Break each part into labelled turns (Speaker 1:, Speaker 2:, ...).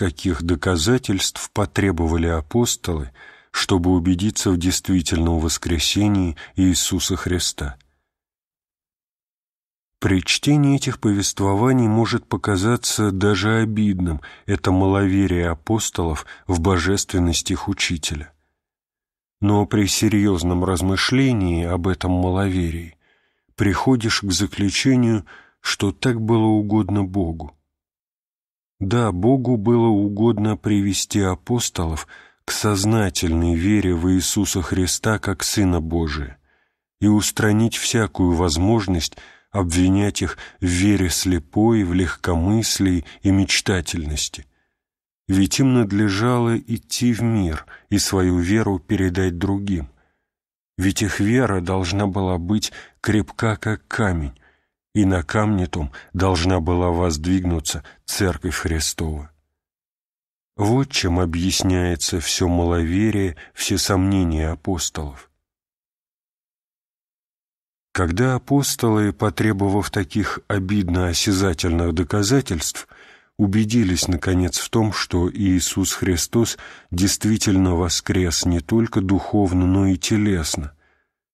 Speaker 1: каких доказательств потребовали апостолы, чтобы убедиться в действительном воскресении Иисуса Христа. При чтении этих повествований может показаться даже обидным это маловерие апостолов в божественность их учителя. Но при серьезном размышлении об этом маловерии приходишь к заключению, что так было угодно Богу, да, Богу было угодно привести апостолов к сознательной вере в Иисуса Христа как Сына Божия и устранить всякую возможность обвинять их в вере слепой, в легкомыслии и мечтательности. Ведь им надлежало идти в мир и свою веру передать другим. Ведь их вера должна была быть крепка, как камень, и на камне том должна была воздвигнуться Церковь Христова. Вот чем объясняется все маловерие, все сомнения апостолов. Когда апостолы, потребовав таких обидно осязательных доказательств, убедились, наконец, в том, что Иисус Христос действительно воскрес не только духовно, но и телесно,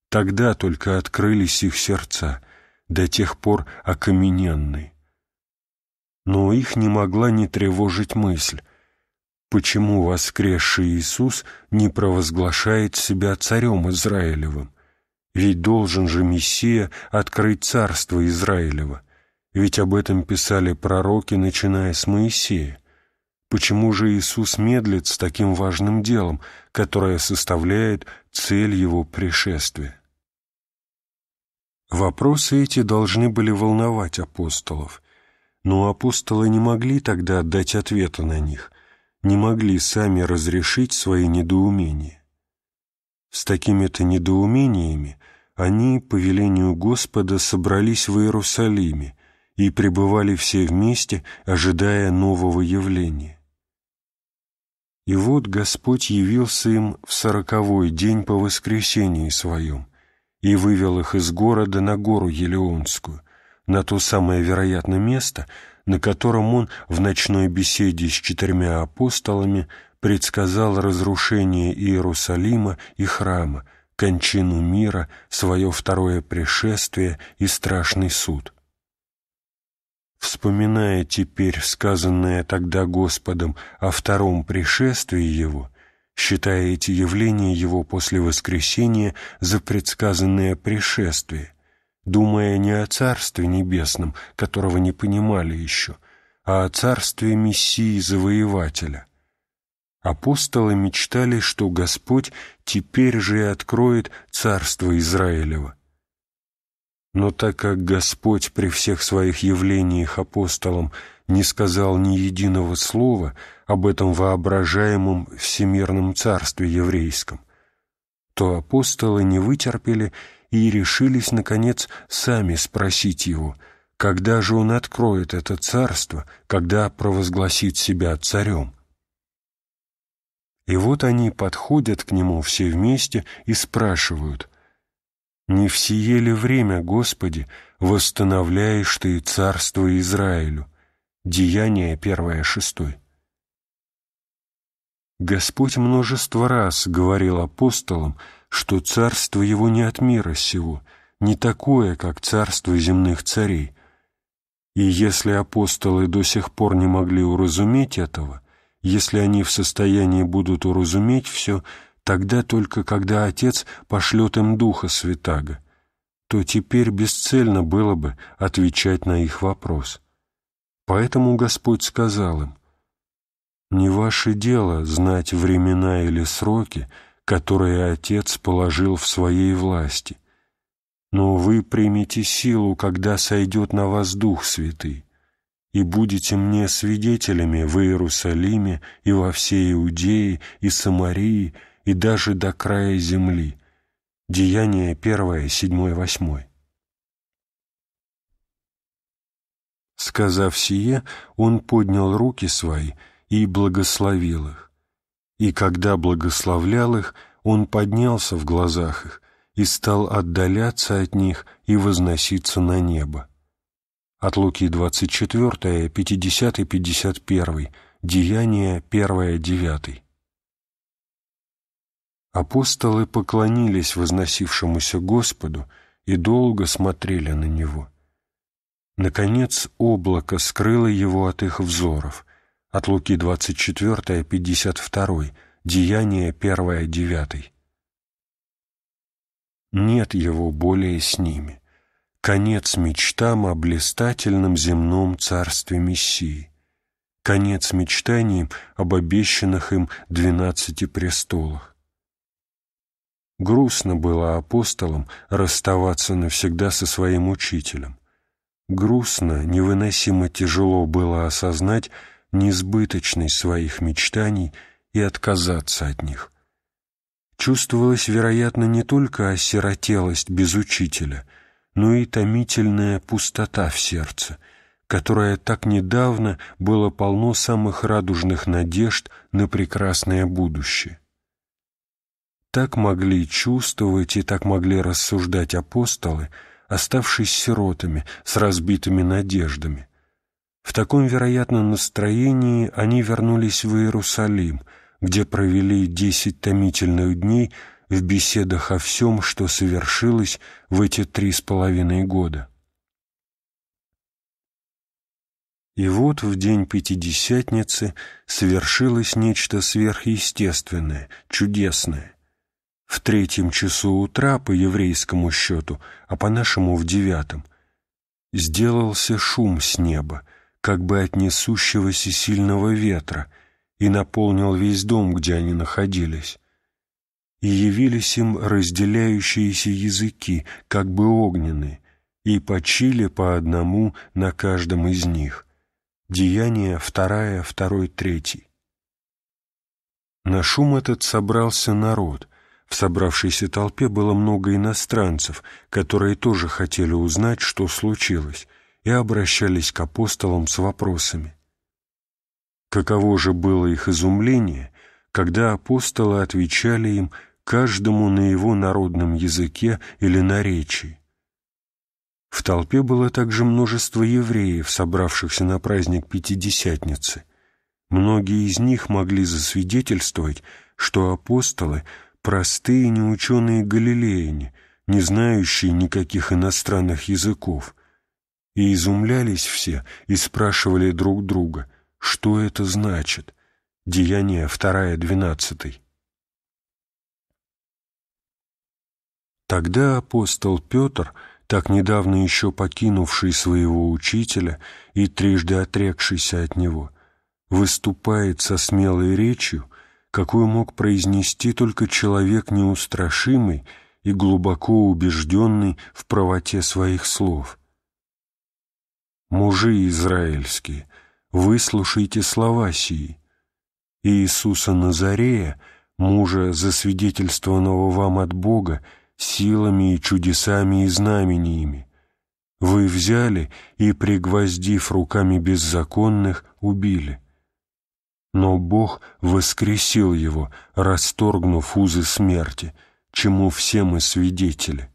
Speaker 1: тогда только открылись их сердца – до тех пор окамененный. Но их не могла не тревожить мысль, почему воскресший Иисус не провозглашает себя царем Израилевым? Ведь должен же Мессия открыть царство Израилева. Ведь об этом писали пророки, начиная с Моисея. Почему же Иисус медлит с таким важным делом, которое составляет цель его пришествия? Вопросы эти должны были волновать апостолов, но апостолы не могли тогда дать ответа на них, не могли сами разрешить свои недоумения. С такими-то недоумениями они, по велению Господа, собрались в Иерусалиме и пребывали все вместе, ожидая нового явления. И вот Господь явился им в сороковой день по воскресении Своем – и вывел их из города на гору Елеонскую, на то самое вероятное место, на котором он в ночной беседе с четырьмя апостолами предсказал разрушение Иерусалима и храма, кончину мира, свое второе пришествие и страшный суд. Вспоминая теперь сказанное тогда Господом о втором пришествии Его, считая эти явления его после воскресения за предсказанное пришествие, думая не о Царстве Небесном, которого не понимали еще, а о Царстве Мессии-Завоевателя. Апостолы мечтали, что Господь теперь же и откроет Царство Израилево. Но так как Господь при всех своих явлениях апостолам не сказал ни единого слова — об этом воображаемом всемирном царстве еврейском, то апостолы не вытерпели и решились, наконец, сами спросить его, когда же он откроет это царство, когда провозгласит себя царем. И вот они подходят к нему все вместе и спрашивают, «Не в сие ли время, Господи, восстановляешь Ты царство Израилю?» Деяние 1.6. Господь множество раз говорил апостолам, что царство его не от мира сего, не такое, как царство земных царей. И если апостолы до сих пор не могли уразуметь этого, если они в состоянии будут уразуметь все, тогда только когда Отец пошлет им Духа Святаго, то теперь бесцельно было бы отвечать на их вопрос. Поэтому Господь сказал им — не ваше дело знать времена или сроки, которые Отец положил в своей власти. Но вы примете силу, когда сойдет на вас Дух Святый, и будете мне свидетелями в Иерусалиме и во всей Иудее и Самарии и даже до края земли». Деяние 1, 7, 8. Сказав сие, он поднял руки свои — и благословил их. И когда благословлял их, он поднялся в глазах их и стал отдаляться от них и возноситься на небо. От Луки 24, 50 и 51, Деяния 1, 9. Апостолы поклонились возносившемуся Господу и долго смотрели на Него. Наконец облако скрыло его от их взоров, от Луки 24, 52, Деяние 1, 9. Нет его более с ними. Конец мечтам о блистательном земном царстве Мессии. Конец мечтаниям об обещанных им двенадцати престолах. Грустно было апостолам расставаться навсегда со своим учителем. Грустно, невыносимо тяжело было осознать, несбыточность своих мечтаний и отказаться от них. Чувствовалась, вероятно, не только осиротелость без учителя, но и томительная пустота в сердце, которая так недавно было полно самых радужных надежд на прекрасное будущее. Так могли чувствовать и так могли рассуждать апостолы, оставшись сиротами с разбитыми надеждами – в таком, вероятном настроении они вернулись в Иерусалим, где провели десять томительных дней в беседах о всем, что совершилось в эти три с половиной года. И вот в день Пятидесятницы совершилось нечто сверхъестественное, чудесное. В третьем часу утра, по еврейскому счету, а по-нашему в девятом, сделался шум с неба — как бы от несущегося сильного ветра, и наполнил весь дом, где они находились. И явились им разделяющиеся языки, как бы огненные, и почили по одному на каждом из них. Деяние вторая, второй, третий. На шум этот собрался народ. В собравшейся толпе было много иностранцев, которые тоже хотели узнать, что случилось и обращались к апостолам с вопросами. Каково же было их изумление, когда апостолы отвечали им каждому на его народном языке или наречии. В толпе было также множество евреев, собравшихся на праздник Пятидесятницы. Многие из них могли засвидетельствовать, что апостолы — простые неученые галилеяне, не знающие никаких иностранных языков, и изумлялись все, и спрашивали друг друга, что это значит. Деяние 2, 12. Тогда апостол Петр, так недавно еще покинувший своего учителя и трижды отрекшийся от него, выступает со смелой речью, какую мог произнести только человек неустрашимый и глубоко убежденный в правоте своих слов – мужи израильские, выслушайте слова сии. Иисуса Назарея, мужа, засвидетельствованного вам от Бога, силами и чудесами и знамениями. Вы взяли и, пригвоздив руками беззаконных, убили. Но Бог воскресил его, расторгнув узы смерти, чему все мы свидетели.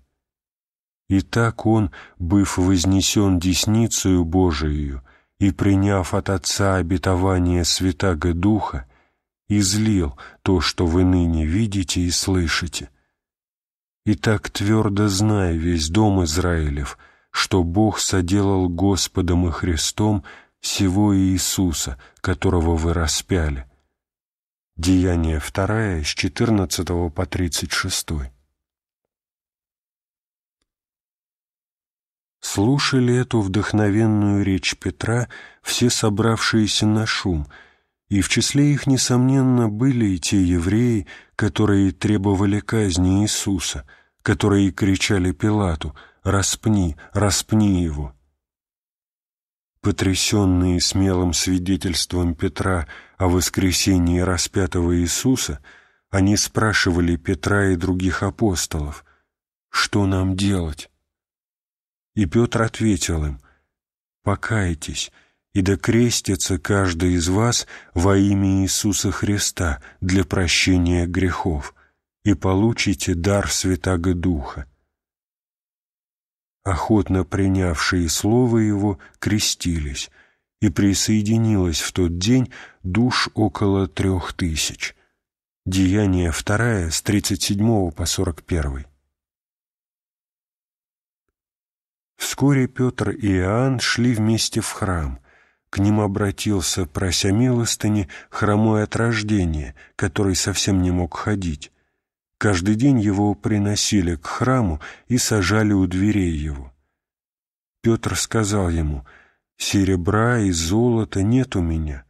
Speaker 1: И так он, быв вознесен десницею Божией и приняв от Отца обетование Святаго Духа, излил то, что вы ныне видите и слышите. И так твердо зная весь дом Израилев, что Бог соделал Господом и Христом всего Иисуса, которого вы распяли. Деяние 2, с 14 по 36. Слушали эту вдохновенную речь Петра все собравшиеся на шум, и в числе их, несомненно, были и те евреи, которые требовали казни Иисуса, которые кричали Пилату «Распни, распни его!». Потрясенные смелым свидетельством Петра о воскресении распятого Иисуса, они спрашивали Петра и других апостолов «Что нам делать?» И Петр ответил им, «Покайтесь, и да крестится каждый из вас во имя Иисуса Христа для прощения грехов, и получите дар Святаго Духа». Охотно принявшие слово его крестились, и присоединилось в тот день душ около трех тысяч. Деяние второе с 37 по 41. Вскоре Петр и Иоанн шли вместе в храм. К ним обратился, прося милостыни, хромой от рождения, который совсем не мог ходить. Каждый день его приносили к храму и сажали у дверей его. Петр сказал ему, «Серебра и золота нет у меня,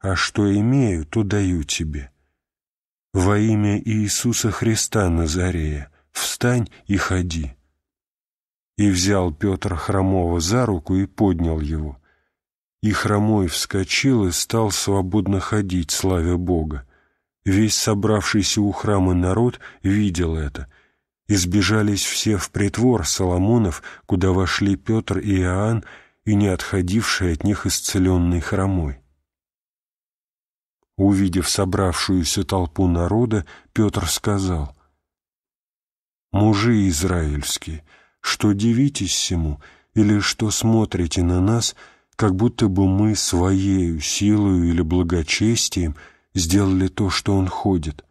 Speaker 1: а что имею, то даю тебе. Во имя Иисуса Христа Назарея встань и ходи». И взял Петр хромого за руку и поднял его. И Хромой вскочил и стал свободно ходить, славя Бога. Весь собравшийся у храма народ видел это. Избежались все в притвор Соломонов, куда вошли Петр и Иоанн, и не отходивший от них исцеленный хромой. Увидев собравшуюся толпу народа, Петр сказал, «Мужи израильские, что дивитесь сему, или что смотрите на нас, как будто бы мы своею силою или благочестием сделали то, что он ходит.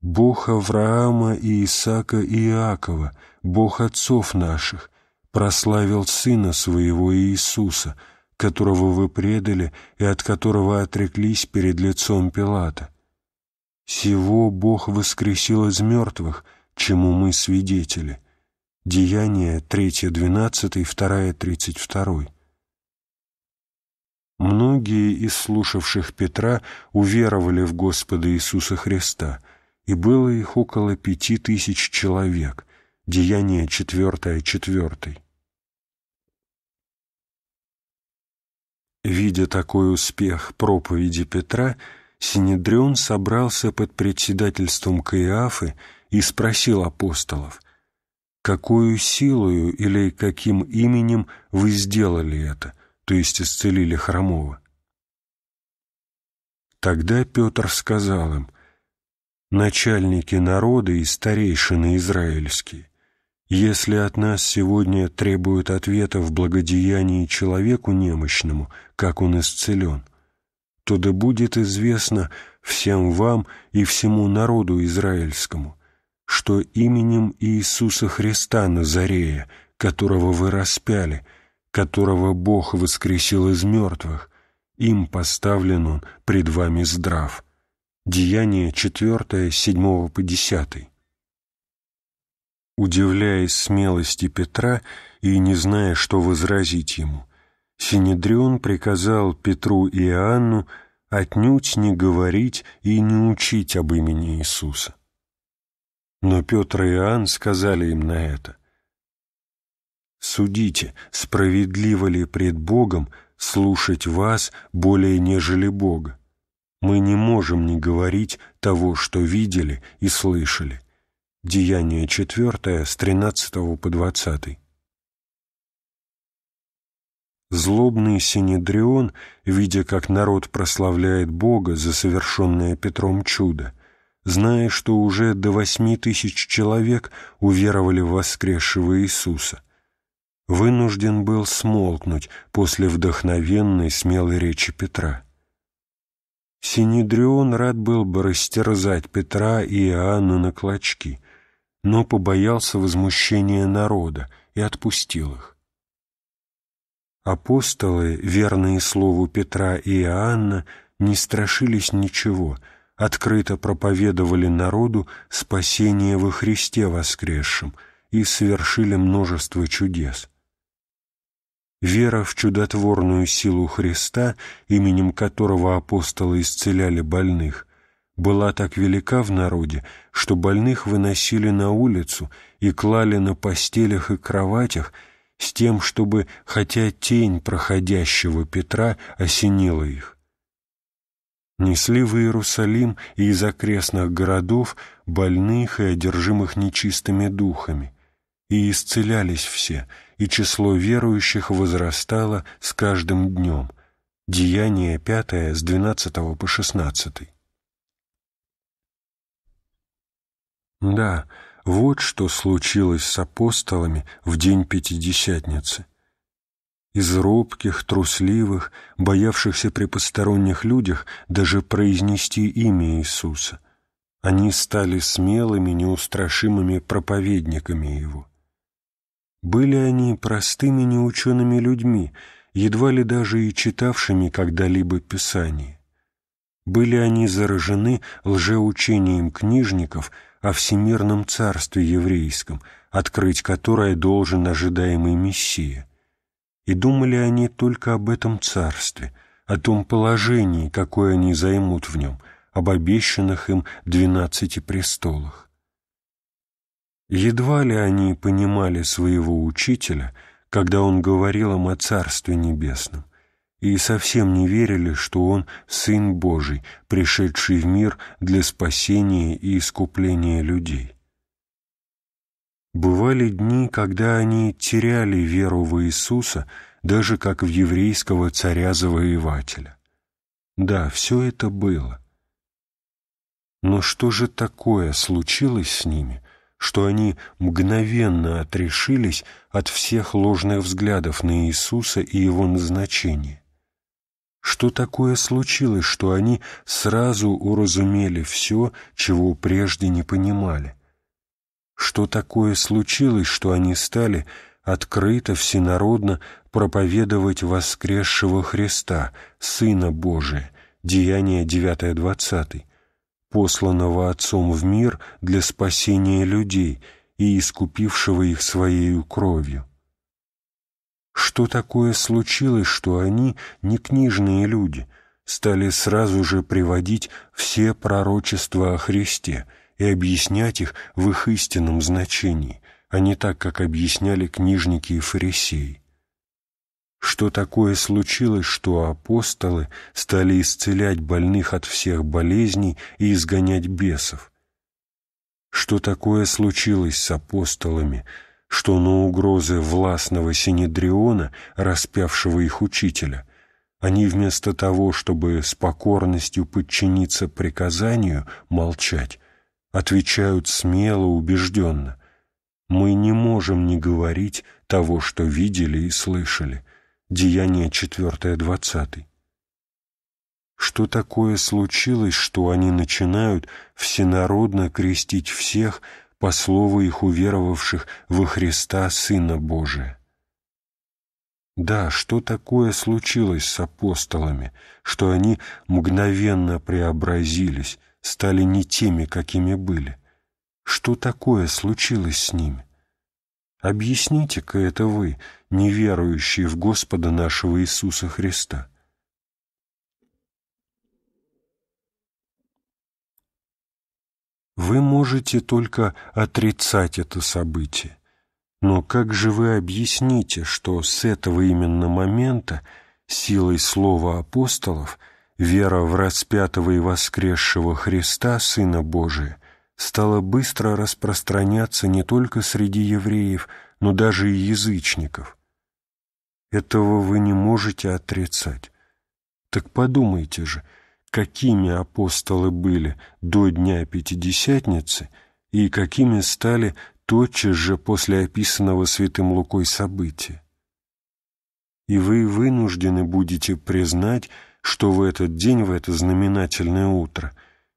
Speaker 1: Бог Авраама и Исаака и Иакова, Бог отцов наших, прославил Сына Своего Иисуса, которого вы предали и от которого отреклись перед лицом Пилата. Сего Бог воскресил из мертвых, чему мы свидетели. Деяния 3.12, 2.32. Многие из слушавших Петра уверовали в Господа Иисуса Христа, и было их около пяти тысяч человек. Деяние 4, 4. Видя такой успех проповеди Петра, Синедрион собрался под председательством Каиафы и спросил апостолов, какую силою или каким именем вы сделали это, то есть исцелили хромого? Тогда Петр сказал им, начальники народа и старейшины израильские, если от нас сегодня требуют ответа в благодеянии человеку немощному, как он исцелен, то да будет известно всем вам и всему народу израильскому – что именем Иисуса Христа Назарея, которого вы распяли, которого Бог воскресил из мертвых, им поставлен он пред вами здрав». Деяние 4, 7 по 10. Удивляясь смелости Петра и не зная, что возразить ему, Синедрион приказал Петру и Иоанну отнюдь не говорить и не учить об имени Иисуса. Но Петр и Иоанн сказали им на это. «Судите, справедливо ли пред Богом слушать вас более нежели Бога? Мы не можем не говорить того, что видели и слышали». Деяние 4, с 13 по 20. Злобный Синедрион, видя, как народ прославляет Бога за совершенное Петром чудо, зная, что уже до восьми тысяч человек уверовали в воскресшего Иисуса. Вынужден был смолкнуть после вдохновенной смелой речи Петра. Синедрион рад был бы растерзать Петра и Иоанна на клочки, но побоялся возмущения народа и отпустил их. Апостолы, верные слову Петра и Иоанна, не страшились ничего — открыто проповедовали народу спасение во Христе воскресшем и совершили множество чудес. Вера в чудотворную силу Христа, именем которого апостолы исцеляли больных, была так велика в народе, что больных выносили на улицу и клали на постелях и кроватях с тем, чтобы, хотя тень проходящего Петра осенила их несли в Иерусалим и из окрестных городов больных и одержимых нечистыми духами, и исцелялись все, и число верующих возрастало с каждым днем. Деяние 5 с 12 по 16. Да, вот что случилось с апостолами в день Пятидесятницы из робких, трусливых, боявшихся при посторонних людях даже произнести имя Иисуса. Они стали смелыми, неустрашимыми проповедниками Его. Были они простыми неучеными людьми, едва ли даже и читавшими когда-либо Писание. Были они заражены лжеучением книжников о всемирном царстве еврейском, открыть которое должен ожидаемый Мессия – и думали они только об этом царстве, о том положении, какое они займут в нем, об обещанных им двенадцати престолах. Едва ли они понимали своего учителя, когда он говорил им о Царстве Небесном, и совсем не верили, что он — Сын Божий, пришедший в мир для спасения и искупления людей. Бывали дни, когда они теряли веру в Иисуса, даже как в еврейского царя-завоевателя. Да, все это было. Но что же такое случилось с ними, что они мгновенно отрешились от всех ложных взглядов на Иисуса и его назначение? Что такое случилось, что они сразу уразумели все, чего прежде не понимали – что такое случилось, что они стали открыто, всенародно проповедовать воскресшего Христа, Сына Божия, Деяние 9.20, посланного Отцом в мир для спасения людей и искупившего их Своею кровью? Что такое случилось, что они, не книжные люди, стали сразу же приводить все пророчества о Христе – и объяснять их в их истинном значении, а не так, как объясняли книжники и фарисеи. Что такое случилось, что апостолы стали исцелять больных от всех болезней и изгонять бесов? Что такое случилось с апостолами, что на угрозы властного Синедриона, распявшего их учителя, они вместо того, чтобы с покорностью подчиниться приказанию, молчать, отвечают смело, убежденно. Мы не можем не говорить того, что видели и слышали. Деяние 4.20. Что такое случилось, что они начинают всенародно крестить всех по слову их уверовавших во Христа Сына Божия? Да, что такое случилось с апостолами, что они мгновенно преобразились, стали не теми, какими были? Что такое случилось с ними? Объясните-ка это вы, неверующие в Господа нашего Иисуса Христа. Вы можете только отрицать это событие. Но как же вы объясните, что с этого именно момента силой слова апостолов – вера в распятого и воскресшего Христа, Сына Божия, стала быстро распространяться не только среди евреев, но даже и язычников. Этого вы не можете отрицать. Так подумайте же, какими апостолы были до Дня Пятидесятницы и какими стали тотчас же после описанного святым Лукой события. И вы вынуждены будете признать, что в этот день, в это знаменательное утро,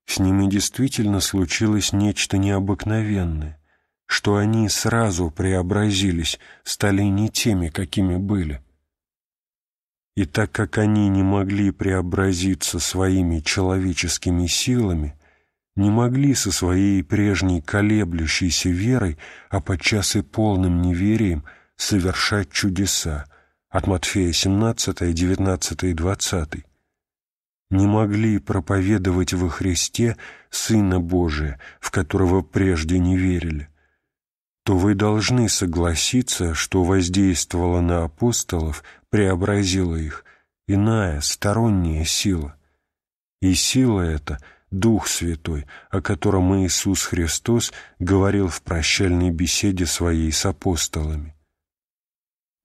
Speaker 1: с ними действительно случилось нечто необыкновенное, что они сразу преобразились, стали не теми, какими были. И так как они не могли преобразиться своими человеческими силами, не могли со своей прежней колеблющейся верой, а подчас и полным неверием, совершать чудеса от Матфея 17, 19 и 20, не могли проповедовать во Христе Сына Божия, в которого прежде не верили, то вы должны согласиться, что воздействовало на апостолов, преобразило их, иная, сторонняя сила. И сила эта — Дух Святой, о котором Иисус Христос говорил в прощальной беседе Своей с апостолами.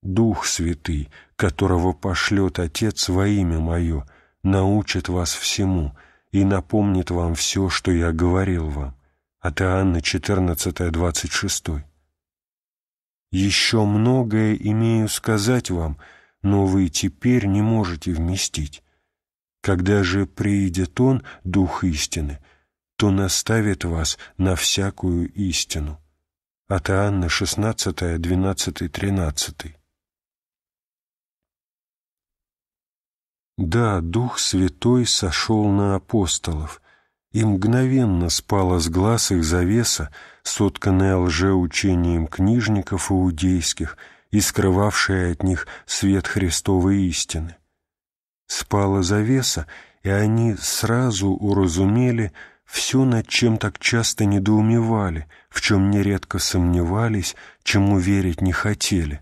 Speaker 1: Дух Святый, которого пошлет Отец во имя Мое, научит вас всему и напомнит вам все, что я говорил вам». От Иоанна 14, 26. «Еще многое имею сказать вам, но вы теперь не можете вместить. Когда же приидет Он, Дух истины, то наставит вас на всякую истину». От Иоанна 16, 12, 13. Да, Дух Святой сошел на апостолов, и мгновенно спала с глаз их завеса, сотканная лжеучением книжников иудейских и скрывавшая от них свет Христовой истины. Спала завеса, и они сразу уразумели все, над чем так часто недоумевали, в чем нередко сомневались, чему верить не хотели.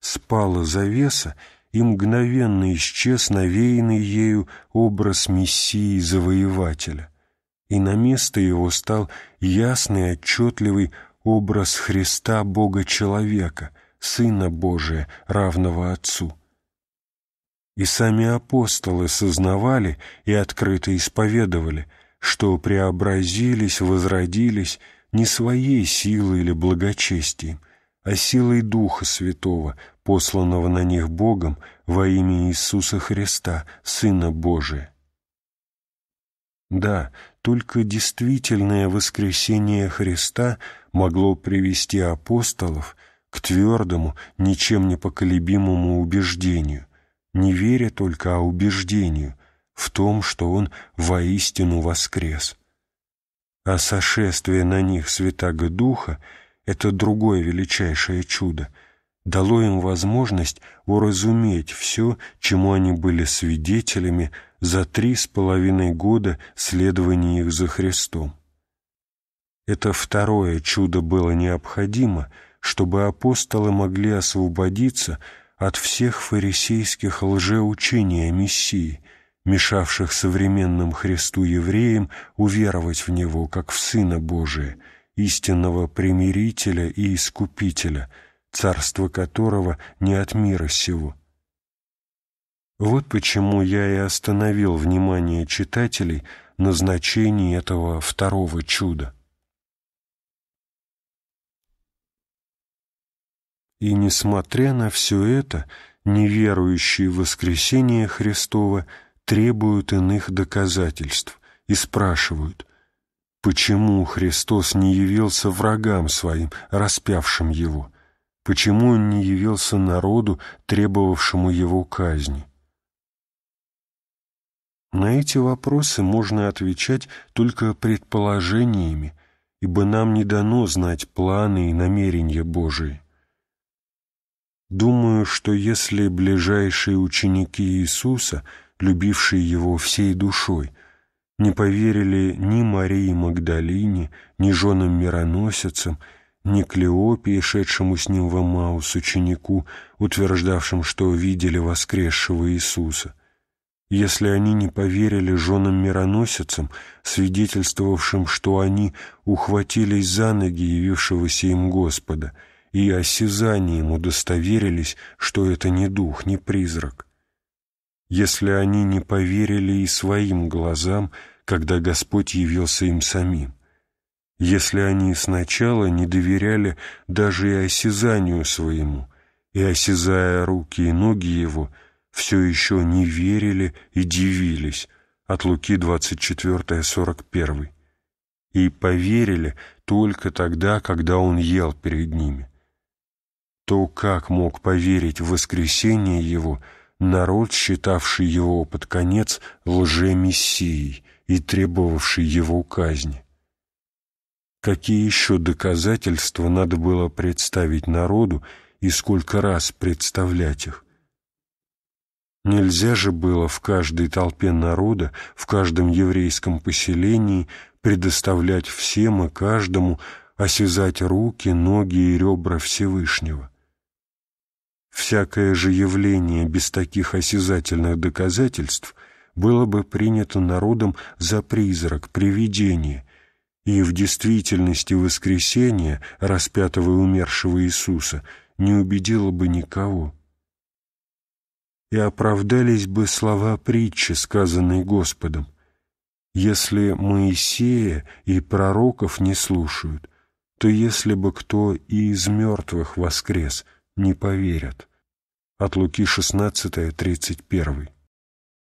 Speaker 1: Спала завеса, и мгновенно исчез навеянный ею образ Мессии-завоевателя, и на место его стал ясный, отчетливый образ Христа Бога-человека, Сына Божия, равного Отцу. И сами апостолы сознавали и открыто исповедовали, что преобразились, возродились не своей силой или благочестием, а силой Духа Святого, посланного на них Богом во имя Иисуса Христа, Сына Божия. Да, только действительное воскресение Христа могло привести апостолов к твердому, ничем не поколебимому убеждению, не вере только, а убеждению в том, что Он воистину воскрес. А сошествие на них Святаго Духа — это другое величайшее чудо, дало им возможность уразуметь все, чему они были свидетелями за три с половиной года следования их за Христом. Это второе чудо было необходимо, чтобы апостолы могли освободиться от всех фарисейских лжеучений о Мессии, мешавших современным Христу евреям уверовать в Него, как в Сына Божия – истинного примирителя и искупителя, царство которого не от мира сего. Вот почему я и остановил внимание читателей на значении этого второго чуда. И несмотря на все это, неверующие в воскресение Христова требуют иных доказательств и спрашивают, Почему Христос не явился врагам своим, распявшим его? Почему он не явился народу, требовавшему его казни? На эти вопросы можно отвечать только предположениями, ибо нам не дано знать планы и намерения Божии. Думаю, что если ближайшие ученики Иисуса, любившие Его всей душой, — не поверили ни Марии Магдалине, ни женам мироносицам, ни Клеопии, шедшему с ним в Маус ученику, утверждавшим, что видели воскресшего Иисуса. Если они не поверили женам-мироносицам, свидетельствовавшим, что они ухватились за ноги явившегося им Господа, и осязанием удостоверились, что это не дух, не призрак если они не поверили и своим глазам, когда Господь явился им самим, если они сначала не доверяли даже и осязанию своему, и, осязая руки и ноги его, все еще не верили и дивились, от Луки 24, 41, и поверили только тогда, когда он ел перед ними. То, как мог поверить в воскресение его – народ, считавший его под конец лжемессией и требовавший его казни. Какие еще доказательства надо было представить народу и сколько раз представлять их? Нельзя же было в каждой толпе народа, в каждом еврейском поселении предоставлять всем и каждому осязать руки, ноги и ребра Всевышнего. Всякое же явление без таких осязательных доказательств было бы принято народом за призрак, привидение, и в действительности воскресения, распятого и умершего Иисуса, не убедило бы никого. И оправдались бы слова притчи, сказанные Господом, «Если Моисея и пророков не слушают, то если бы кто и из мертвых воскрес, не поверят. От Луки 16, 31.